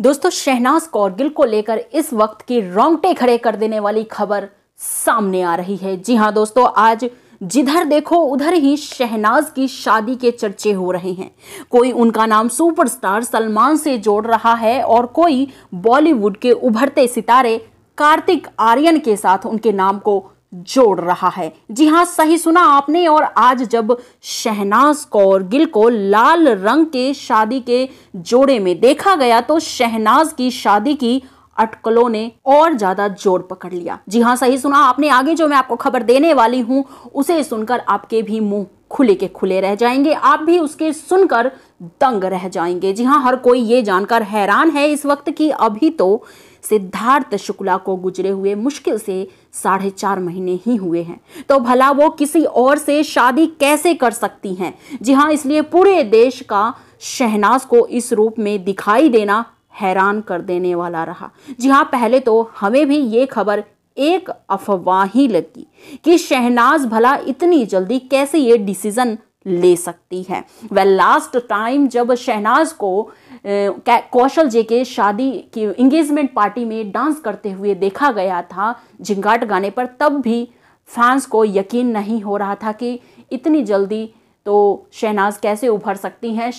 दोस्तों शहनाज कौरगिल को लेकर इस वक्त की रोंगटे खड़े कर देने वाली खबर सामने आ रही है जी हाँ दोस्तों आज जिधर देखो उधर ही शहनाज की शादी के चर्चे हो रहे हैं कोई उनका नाम सुपरस्टार सलमान से जोड़ रहा है और कोई बॉलीवुड के उभरते सितारे कार्तिक आर्यन के साथ उनके नाम को जोड़ रहा है जी हाँ सही सुना आपने और आज जब शहनाज कौर गिल को लाल रंग के शादी के जोड़े में देखा गया तो शहनाज की शादी की अटकलों ने और ज्यादा जोर पकड़ लिया जी हाँ सही सुना आपने आगे जो मैं आपको खबर देने वाली हूँ उसे सुनकर आपके भी मुंह खुले के खुले रह जाएंगे आप भी उसके सुनकर दंग रह जाएंगे जी हाँ हर कोई ये जानकर हैरान है इस वक्त की अभी तो सिद्धार्थ शुक्ला को गुजरे हुए मुश्किल से साढ़े चार महीने ही हुए हैं तो भला वो किसी और से शादी कैसे कर सकती हैं जी हाँ इसलिए पूरे देश का शहनाज को इस रूप में दिखाई देना हैरान कर देने वाला रहा जी हाँ पहले तो हमें भी ये खबर एक अफवाह ही लगी कि शहनाज भला इतनी जल्दी कैसे ये डिसीज़न ले सकती है वह लास्ट टाइम जब शहनाज को कौशल जी के शादी की इंगेजमेंट पार्टी में डांस करते हुए देखा गया था झिंगाट गाने पर तब भी फैंस को यकीन नहीं हो रहा था कि इतनी जल्दी तो शहनाज कैसे उभर सकती हैं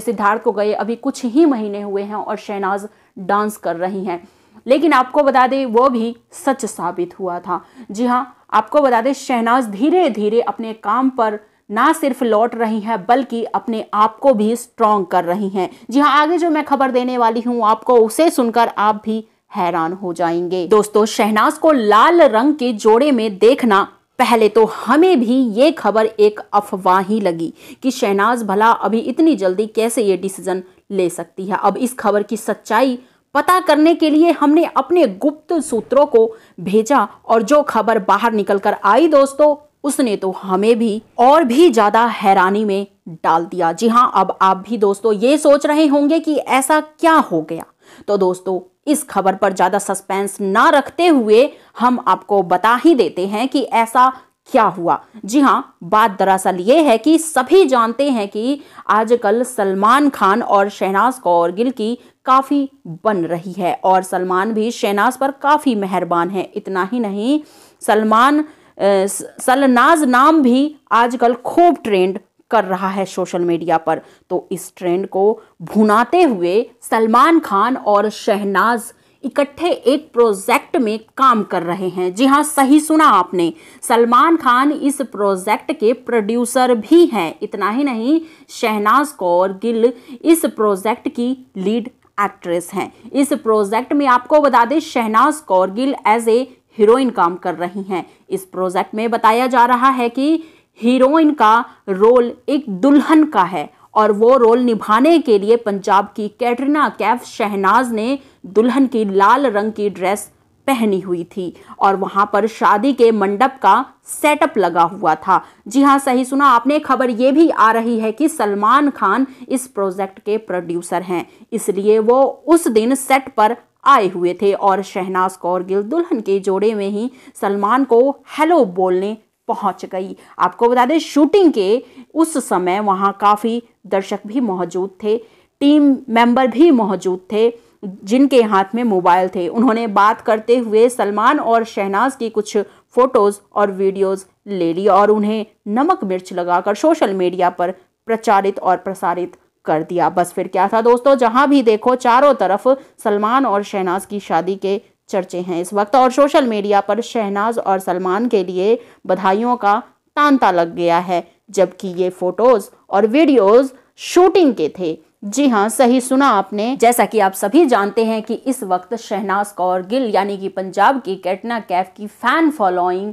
सिद्धार्थ को गए अभी कुछ ही महीने हुए हैं और शहनाज डांस कर रही हैं लेकिन आपको बता दें वो भी सच साबित हुआ था जी हाँ आपको बता दें शहनाज धीरे धीरे अपने काम पर ना सिर्फ लौट रही हैं बल्कि अपने आप को भी स्ट्रांग कर रही हैं जी हाँ आगे जो मैं खबर देने वाली हूँ आपको उसे सुनकर आप भी हैरान हो जाएंगे दोस्तों शहनाज को लाल रंग के जोड़े में देखना पहले तो हमें भी ये खबर एक अफवाह ही लगी कि शहनाज भला अभी इतनी जल्दी कैसे ये डिसीजन ले सकती है अब इस खबर की सच्चाई पता करने के लिए हमने अपने गुप्त सूत्रों को भेजा और जो खबर बाहर निकल कर आई दोस्तों उसने तो हमें भी और भी ज़्यादा हैरानी में डाल दिया जी हाँ अब आप भी दोस्तों ये सोच रहे होंगे कि ऐसा क्या हो गया तो दोस्तों इस खबर पर ज़्यादा सस्पेंस ना रखते हुए हम आपको बता ही देते हैं कि ऐसा क्या हुआ जी हाँ बात दरअसल ये है कि सभी जानते हैं कि आजकल सलमान खान और शहनाज कौर गिल की काफ़ी बन रही है और सलमान भी शहनाज पर काफ़ी मेहरबान है इतना ही नहीं सलमान सलनाज नाम भी आजकल खूब ट्रेंड कर रहा है सोशल मीडिया पर तो इस ट्रेंड को भुनाते हुए सलमान खान और शहनाज इकट्ठे एक प्रोजेक्ट में काम कर रहे हैं जी हाँ सही सुना आपने सलमान खान इस प्रोजेक्ट के प्रोड्यूसर भी हैं इतना ही नहीं शहनाज कौर गिल इस प्रोजेक्ट की लीड एक्ट्रेस हैं इस प्रोजेक्ट में आपको बता दें Shehnaaz Kaur Gill as a heroine काम कर रही हैं इस प्रोजेक्ट में बताया जा रहा है कि हीरोइन का रोल एक दुल्हन का है और वो रोल निभाने के लिए पंजाब की कैटरीना कैफ शहनाज ने दुल्हन की लाल रंग की ड्रेस पहनी हुई थी और वहां पर शादी के मंडप का सेटअप लगा हुआ था जी हाँ सही सुना आपने खबर ये भी आ रही है कि सलमान खान इस प्रोजेक्ट के प्रोड्यूसर हैं इसलिए वो उस दिन सेट पर आए हुए थे और शहनाज कौर गिल दुल्हन के जोड़े में ही सलमान को हेलो बोलने पहुंच गई आपको बता दें शूटिंग के उस समय वहां काफ़ी दर्शक भी मौजूद थे टीम मेंबर भी मौजूद थे जिनके हाथ में मोबाइल थे उन्होंने बात करते हुए सलमान और शहनाज की कुछ फ़ोटोज़ और वीडियोज़ ले ली और उन्हें नमक मिर्च लगाकर सोशल मीडिया पर प्रचारित और प्रसारित कर दिया बस फिर क्या था दोस्तों जहां भी देखो चारों तरफ सलमान और शहनाज की शादी के चर्चे हैं इस वक्त और सोशल मीडिया पर शहनाज और सलमान के लिए बधाइयों का तांता लग गया है जबकि ये फोटोज और वीडियोज शूटिंग के थे जी हाँ सही सुना आपने जैसा कि आप सभी जानते हैं कि इस वक्त शहनाज कौर गिल यानी कि पंजाब की कैटना कैफ की फैन फॉलोइंग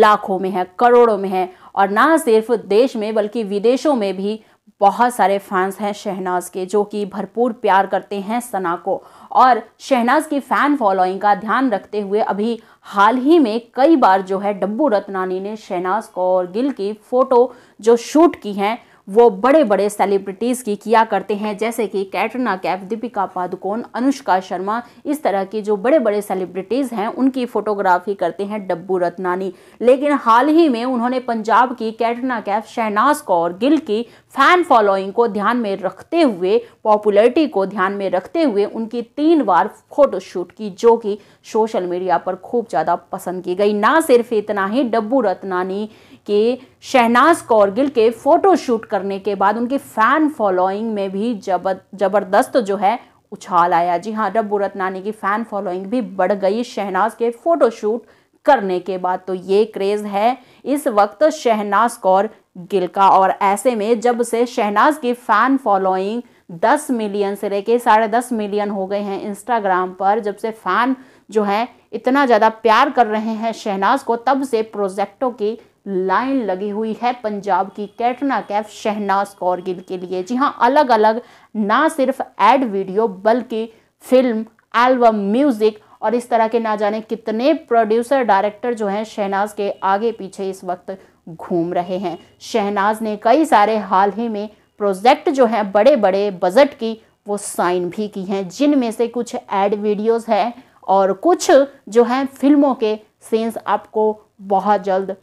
लाखों में है करोड़ों में है और ना सिर्फ देश में बल्कि विदेशों में भी बहुत सारे फैंस हैं शहनाज के जो कि भरपूर प्यार करते हैं सना को और शहनाज की फ़ैन फॉलोइंग का ध्यान रखते हुए अभी हाल ही में कई बार जो है डब्बू रत्नानी ने शहनाज को और गिल की फ़ोटो जो शूट की हैं वो बड़े बड़े सेलिब्रिटीज़ की किया करते हैं जैसे कि कैटरीना कैफ दीपिका पादुकोण अनुष्का शर्मा इस तरह की जो बड़े बड़े सेलिब्रिटीज़ हैं उनकी फ़ोटोग्राफी करते हैं डब्बू रत्नानी लेकिन हाल ही में उन्होंने पंजाब की कैटरीना कैफ शहनाज कौर गिल की फ़ैन फॉलोइंग को ध्यान में रखते हुए पॉपुलरिटी को ध्यान में रखते हुए उनकी तीन बार फ़ोटोशूट की जो कि सोशल मीडिया पर खूब ज़्यादा पसंद की गई ना सिर्फ इतना ही डब्बू रत्नानी कि शहनाज कौरगिल के फ़ोटो शूट करने के बाद उनकी फ़ैन फॉलोइंग में भी जबर ज़बरदस्त जो है उछाल आया जी हाँ रबू रत्नानी की फ़ैन फॉलोइंग भी बढ़ गई शहनाज के फ़ोटो शूट करने के बाद तो ये क्रेज़ है इस वक्त शहनाज कौर गिल का और ऐसे में जब से शहनाज की फ़ैन फॉलोइंग दस मिलियन से लेके साढ़े दस मिलियन हो गए हैं इंस्टाग्राम पर जब से फ़ैन जो है इतना ज़्यादा प्यार कर रहे हैं शहनाज को तब से प्रोजेक्टों की लाइन लगी हुई है पंजाब की कैटना कैफ शहनाज कौर गिल के लिए जी हाँ अलग अलग ना सिर्फ एड वीडियो बल्कि फिल्म एल्बम म्यूज़िक और इस तरह के ना जाने कितने प्रोड्यूसर डायरेक्टर जो हैं शहनाज के आगे पीछे इस वक्त घूम रहे हैं शहनाज ने कई सारे हाल ही में प्रोजेक्ट जो हैं बड़े बड़े बजट की वो साइन भी की हैं जिनमें से कुछ एड वीडियोस हैं और कुछ जो हैं फिल्मों के सीन्स आपको बहुत जल्द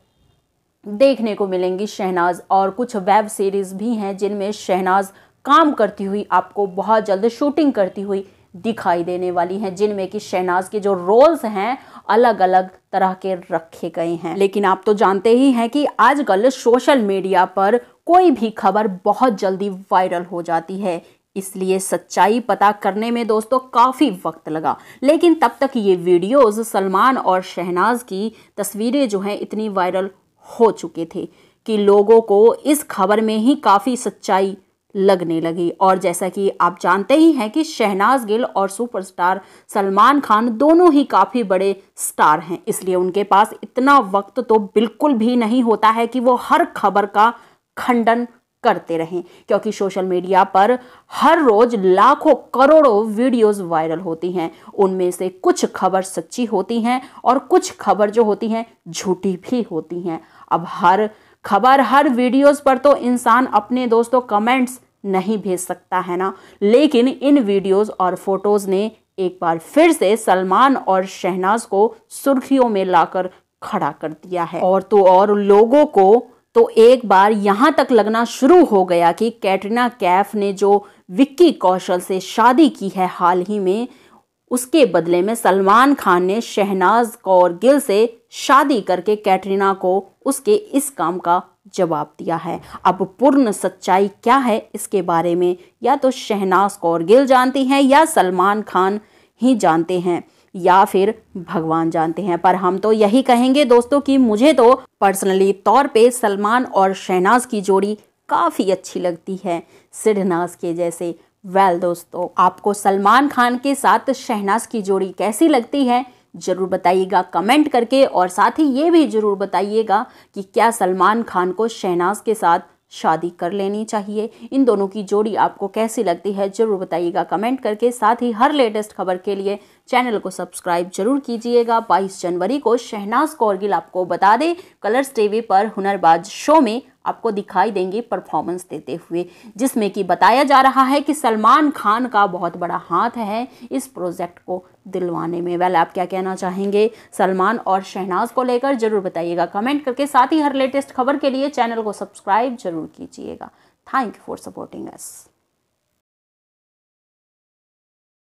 देखने को मिलेंगी शहनाज और कुछ वेब सीरीज़ भी हैं जिनमें शहनाज काम करती हुई आपको बहुत जल्द शूटिंग करती हुई दिखाई देने वाली हैं जिनमें कि शहनाज के जो रोल्स हैं अलग अलग तरह के रखे गए हैं लेकिन आप तो जानते ही हैं कि आजकल सोशल मीडिया पर कोई भी खबर बहुत जल्दी वायरल हो जाती है इसलिए सच्चाई पता करने में दोस्तों काफ़ी वक्त लगा लेकिन तब तक ये वीडियोस सलमान और शहनाज की तस्वीरें जो हैं इतनी वायरल हो चुके थे कि लोगों को इस खबर में ही काफ़ी सच्चाई लगने लगी और जैसा कि आप जानते ही हैं कि शहनाज गिल और सुपरस्टार सलमान खान दोनों ही काफ़ी बड़े स्टार हैं इसलिए उनके पास इतना वक्त तो बिल्कुल भी नहीं होता है कि वो हर खबर का खंडन करते रहें क्योंकि सोशल मीडिया पर हर रोज लाखों करोड़ों वीडियोस वायरल होती हैं उनमें से कुछ खबर सच्ची होती हैं और कुछ खबर जो होती हैं झूठी भी होती हैं अब हर खबर हर वीडियोस पर तो इंसान अपने दोस्तों कमेंट्स नहीं भेज सकता है ना लेकिन इन वीडियोस और फोटोज़ ने एक बार फिर से सलमान और शहनाज को सुर्खियों में लाकर खड़ा कर दिया है और तो और लोगों को तो एक बार यहाँ तक लगना शुरू हो गया कि कैटरीना कैफ ने जो विक्की कौशल से शादी की है हाल ही में उसके बदले में सलमान खान ने शहनाज कौर गिल से शादी करके कैटरीना को उसके इस काम का जवाब दिया है अब पूर्ण सच्चाई क्या है इसके बारे में या तो शहनाज कौर गिल जानती हैं या सलमान खान ही जानते हैं या फिर भगवान जानते हैं पर हम तो यही कहेंगे दोस्तों कि मुझे तो पर्सनली तौर पे सलमान और शहनाज की जोड़ी काफ़ी अच्छी लगती है सिडनाज के जैसे वेल well, दोस्तों आपको सलमान खान के साथ शहनाज की जोड़ी कैसी लगती है ज़रूर बताइएगा कमेंट करके और साथ ही ये भी ज़रूर बताइएगा कि क्या सलमान खान को शहनाज के साथ शादी कर लेनी चाहिए इन दोनों की जोड़ी आपको कैसी लगती है ज़रूर बताइएगा कमेंट करके साथ ही हर लेटेस्ट खबर के लिए चैनल को सब्सक्राइब जरूर कीजिएगा बाईस जनवरी को शहनाज कौरगिल आपको बता दें कलर्स टीवी पर हुनरबाज शो में आपको दिखाई देंगी परफॉर्मेंस देते हुए जिसमें कि बताया जा रहा है कि सलमान खान का बहुत बड़ा हाथ है इस प्रोजेक्ट को दिलवाने में वेल आप क्या कहना चाहेंगे सलमान और शहनाज को लेकर ज़रूर बताइएगा कमेंट करके साथ ही हर लेटेस्ट खबर के लिए चैनल को सब्सक्राइब जरूर कीजिएगा thank you for supporting us